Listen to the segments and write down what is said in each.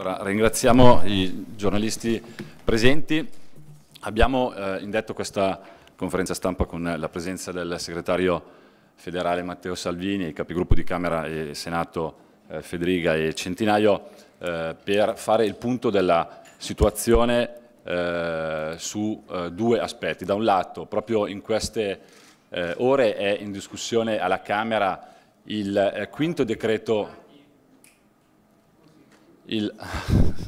Allora, ringraziamo i giornalisti presenti. Abbiamo eh, indetto questa conferenza stampa con la presenza del segretario federale Matteo Salvini, il capigruppo di Camera e Senato eh, Federica e Centinaio eh, per fare il punto della situazione eh, su eh, due aspetti. Da un lato, proprio in queste eh, ore è in discussione alla Camera il quinto decreto il,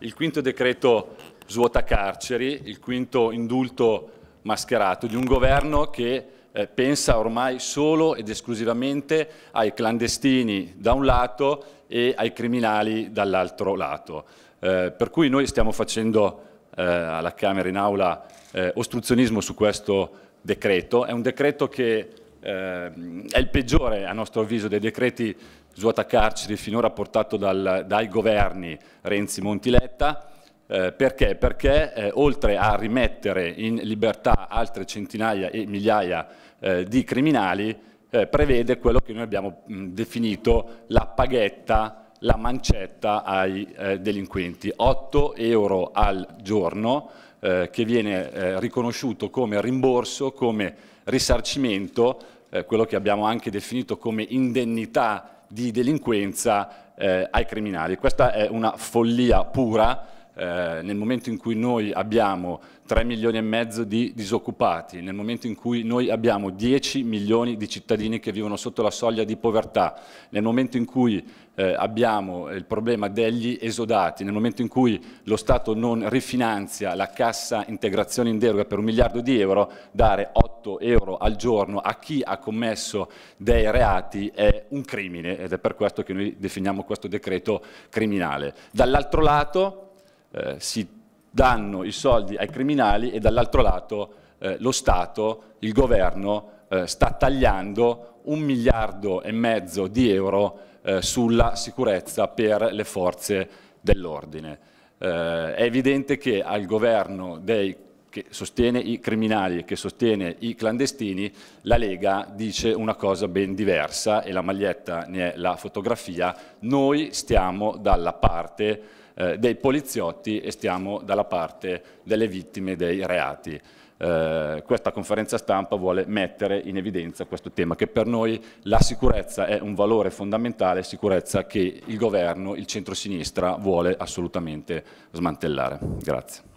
il quinto decreto svuota carceri, il quinto indulto mascherato di un governo che eh, pensa ormai solo ed esclusivamente ai clandestini da un lato e ai criminali dall'altro lato. Eh, per cui noi stiamo facendo eh, alla Camera in aula eh, ostruzionismo su questo decreto, è un decreto che ehm, è il peggiore a nostro avviso dei decreti svuota carceri finora portato dal, dai governi Renzi-Montiletta, eh, perché? Perché eh, oltre a rimettere in libertà altre centinaia e migliaia eh, di criminali, eh, prevede quello che noi abbiamo mh, definito la paghetta, la mancetta ai eh, delinquenti, 8 euro al giorno eh, che viene riconosciuto come rimborso, come risarcimento, quello che abbiamo anche definito come indennità di delinquenza eh, ai criminali. Questa è una follia pura eh, nel momento in cui noi abbiamo 3 milioni e mezzo di disoccupati, nel momento in cui noi abbiamo 10 milioni di cittadini che vivono sotto la soglia di povertà, nel momento in cui eh, abbiamo il problema degli esodati, nel momento in cui lo Stato non rifinanzia la cassa integrazione in deroga per un miliardo di euro, dare 8 euro al giorno a chi ha commesso dei reati è un crimine ed è per questo che noi definiamo questo decreto criminale. Dall'altro lato eh, si danno i soldi ai criminali e dall'altro lato eh, lo Stato, il governo, eh, sta tagliando un miliardo e mezzo di euro eh, sulla sicurezza per le forze dell'ordine. Eh, è evidente che al governo dei che sostiene i criminali, che sostiene i clandestini, la Lega dice una cosa ben diversa e la maglietta ne è la fotografia. Noi stiamo dalla parte eh, dei poliziotti e stiamo dalla parte delle vittime dei reati. Eh, questa conferenza stampa vuole mettere in evidenza questo tema, che per noi la sicurezza è un valore fondamentale, sicurezza che il governo, il centro-sinistra, vuole assolutamente smantellare. Grazie.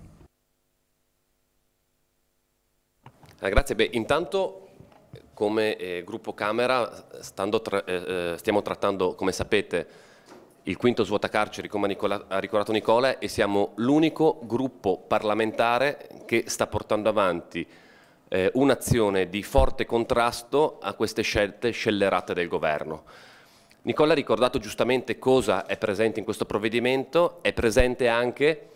Eh, grazie, Beh, intanto come eh, gruppo Camera tra, eh, eh, stiamo trattando, come sapete, il quinto svuotacarceri, come Nicola, ha ricordato Nicola, e siamo l'unico gruppo parlamentare che sta portando avanti eh, un'azione di forte contrasto a queste scelte scellerate del governo. Nicola ha ricordato giustamente cosa è presente in questo provvedimento, è presente anche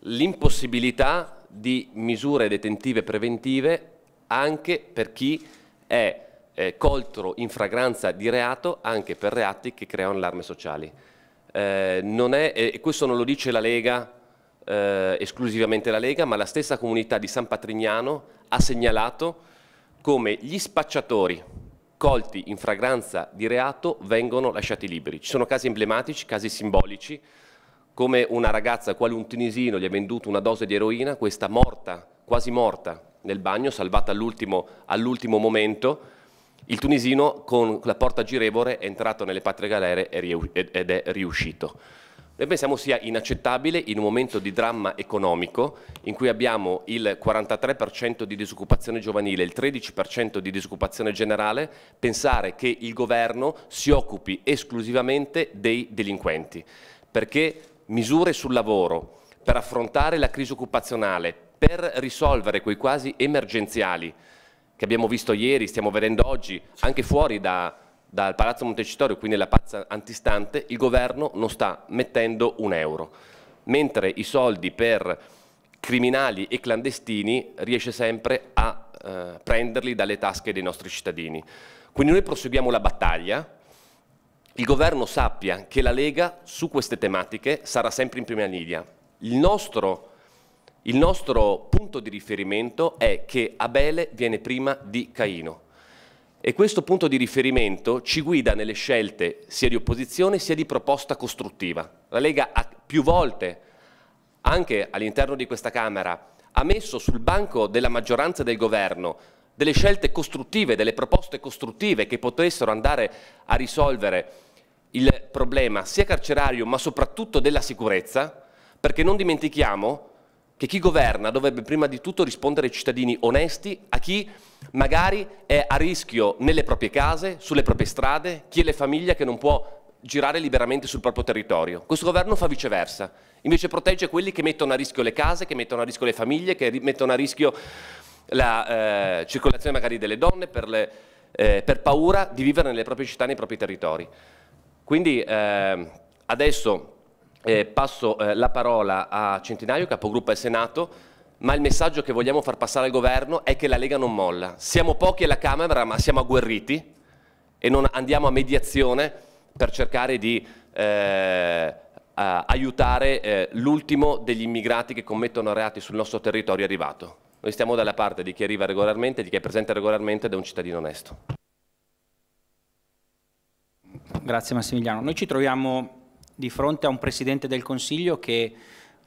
l'impossibilità di misure detentive preventive anche per chi è eh, colto in fragranza di reato anche per reati che creano allarme sociali eh, non è, e questo non lo dice la Lega, eh, esclusivamente la Lega, ma la stessa comunità di San Patrignano ha segnalato come gli spacciatori colti in fragranza di reato vengono lasciati liberi. Ci sono casi emblematici, casi simbolici, come una ragazza, quale un tunisino, gli ha venduto una dose di eroina, questa morta, quasi morta, nel bagno, salvata all'ultimo all momento, il tunisino con la porta girevole è entrato nelle patrie galere ed è riuscito. Noi pensiamo sia inaccettabile in un momento di dramma economico in cui abbiamo il 43% di disoccupazione giovanile, il 13% di disoccupazione generale, pensare che il governo si occupi esclusivamente dei delinquenti. Perché misure sul lavoro per affrontare la crisi occupazionale, per risolvere quei quasi emergenziali che abbiamo visto ieri, stiamo vedendo oggi, anche fuori da, dal Palazzo Montecitorio, qui nella piazza antistante, il governo non sta mettendo un euro, mentre i soldi per criminali e clandestini riesce sempre a eh, prenderli dalle tasche dei nostri cittadini. Quindi noi proseguiamo la battaglia, il governo sappia che la Lega su queste tematiche sarà sempre in prima linea. Il nostro il nostro punto di riferimento è che Abele viene prima di Caino. E questo punto di riferimento ci guida nelle scelte sia di opposizione sia di proposta costruttiva. La Lega ha più volte, anche all'interno di questa Camera, ha messo sul banco della maggioranza del governo delle scelte costruttive, delle proposte costruttive che potessero andare a risolvere il problema sia carcerario ma soprattutto della sicurezza, perché non dimentichiamo che chi governa dovrebbe prima di tutto rispondere ai cittadini onesti, a chi magari è a rischio nelle proprie case, sulle proprie strade, chi è le famiglie che non può girare liberamente sul proprio territorio. Questo governo fa viceversa, invece protegge quelli che mettono a rischio le case, che mettono a rischio le famiglie, che mettono a rischio la eh, circolazione magari delle donne per, le, eh, per, paura di vivere nelle proprie città, nei propri territori. Quindi eh, adesso eh, passo eh, la parola a Centinaio, capogruppo del Senato, ma il messaggio che vogliamo far passare al governo è che la Lega non molla. Siamo pochi alla Camera, ma siamo agguerriti e non andiamo a mediazione per cercare di eh, aiutare eh, l'ultimo degli immigrati che commettono reati sul nostro territorio arrivato. Noi stiamo dalla parte di chi arriva regolarmente, di chi è presente regolarmente ed è un cittadino onesto. Grazie Massimiliano. Noi ci troviamo di fronte a un Presidente del Consiglio che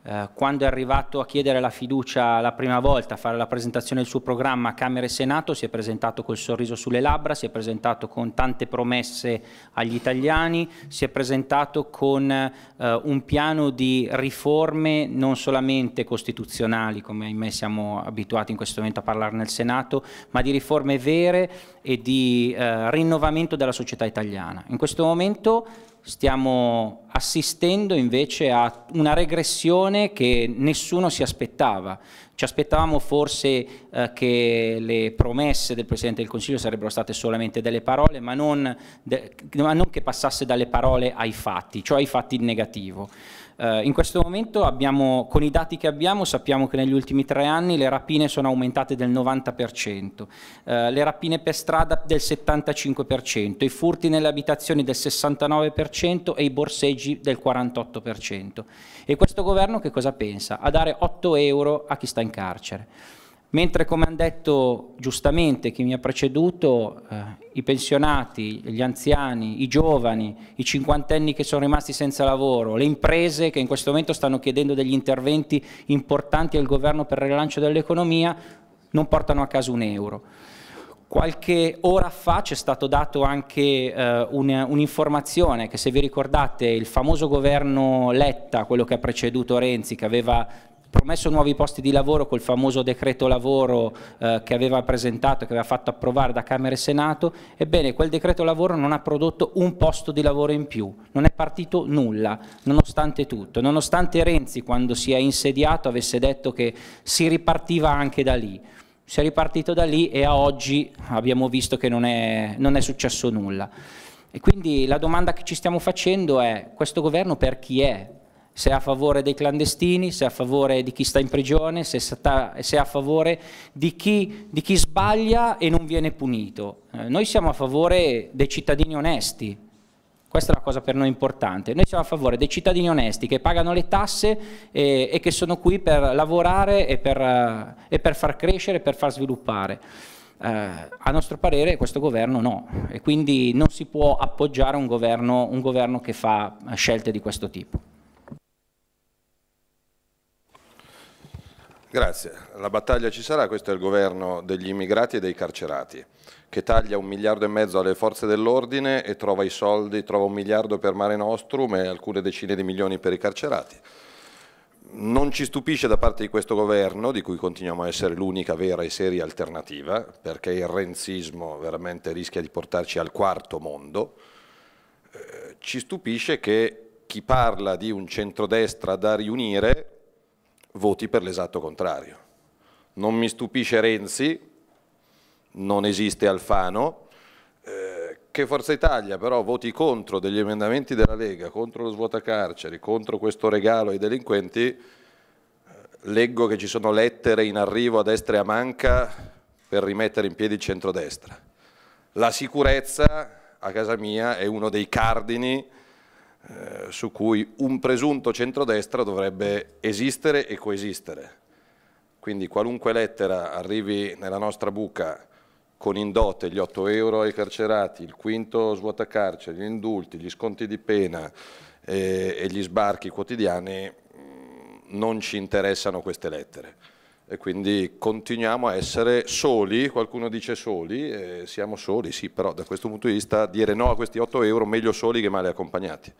eh, quando è arrivato a chiedere la fiducia la prima volta, a fare la presentazione del suo programma a Camera e Senato, si è presentato col sorriso sulle labbra, si è presentato con tante promesse agli italiani, si è presentato con eh, un piano di riforme non solamente costituzionali, come ahimè siamo abituati in questo momento a parlare nel Senato, ma di riforme vere e di eh, rinnovamento della società italiana. In questo momento stiamo assistendo invece a una regressione che nessuno si aspettava. Ci aspettavamo forse eh, che le promesse del Presidente del Consiglio sarebbero state solamente delle parole, ma non, de, ma non che passasse dalle parole ai fatti, cioè ai fatti in negativo. Eh, in questo momento abbiamo, con i dati che abbiamo sappiamo che negli ultimi tre anni le rapine sono aumentate del 90%, eh, le rapine per strada del 75%, i furti nelle abitazioni del 69% e i borseggi del 48%. E questo governo che cosa pensa? A dare 8 euro a chi sta in carcere. Mentre come hanno detto giustamente chi mi ha preceduto, eh, i pensionati, gli anziani, i giovani, i cinquantenni che sono rimasti senza lavoro, le imprese che in questo momento stanno chiedendo degli interventi importanti al governo per il rilancio dell'economia, non portano a casa un euro. Qualche ora fa c'è stato dato anche eh, un'informazione un che se vi ricordate il famoso governo Letta, quello che ha preceduto Renzi, che aveva promesso nuovi posti di lavoro col famoso decreto lavoro eh, che aveva presentato, che aveva fatto approvare da Camera e Senato, ebbene quel decreto lavoro non ha prodotto un posto di lavoro in più, non è partito nulla, nonostante tutto, nonostante Renzi quando si è insediato avesse detto che si ripartiva anche da lì. Si è ripartito da lì e a oggi abbiamo visto che non è, non è successo nulla. E quindi la domanda che ci stiamo facendo è questo governo per chi è? se è a favore dei clandestini, se è a favore di chi sta in prigione, se è a favore di chi, di chi sbaglia e non viene punito. Eh, noi siamo a favore dei cittadini onesti, questa è la cosa per noi importante. Noi siamo a favore dei cittadini onesti che pagano le tasse e, e che sono qui per lavorare e per, eh, e per far crescere, per far sviluppare. Uh, a nostro parere questo governo no e quindi non si può appoggiare un governo, un governo che fa scelte di questo tipo. Grazie. La battaglia ci sarà, questo è il governo degli immigrati e dei carcerati, che taglia un miliardo e mezzo alle forze dell'ordine e trova i soldi, trova un miliardo per Mare Nostrum e alcune decine di milioni per i carcerati. Non ci stupisce da parte di questo governo, di cui continuiamo a essere l'unica vera e seria alternativa, perché il renzismo veramente rischia di portarci al quarto mondo, eh, ci stupisce che chi parla di un centrodestra da riunire voti per l'esatto contrario. Non mi stupisce Renzi, non esiste Alfano, eh, che Forza Italia però voti contro degli emendamenti della Lega, contro lo svuotacarceri, contro questo regalo ai delinquenti, eh, leggo che ci sono lettere in arrivo a destra e a manca per rimettere in piedi il centrodestra. La sicurezza a casa mia è uno dei cardini eh, su cui un presunto centrodestra dovrebbe esistere e coesistere. Quindi qualunque lettera arrivi nella nostra buca con in dote gli 8 euro ai carcerati, il quinto svuotacarceri, gli indulti, gli sconti di pena eh, e gli sbarchi quotidiani, mm, non ci interessano queste lettere e quindi continuiamo a essere soli, qualcuno dice soli, eh, siamo soli, sì, però da questo punto di vista dire no a questi 8 euro meglio soli che male accompagnati.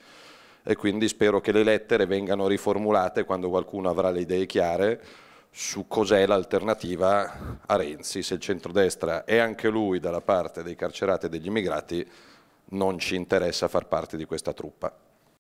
E quindi spero che le lettere vengano riformulate quando qualcuno avrà le idee chiare su cos'è l'alternativa a Renzi, se il centrodestra è anche lui dalla parte dei carcerati e degli immigrati, non ci interessa far parte di questa truppa.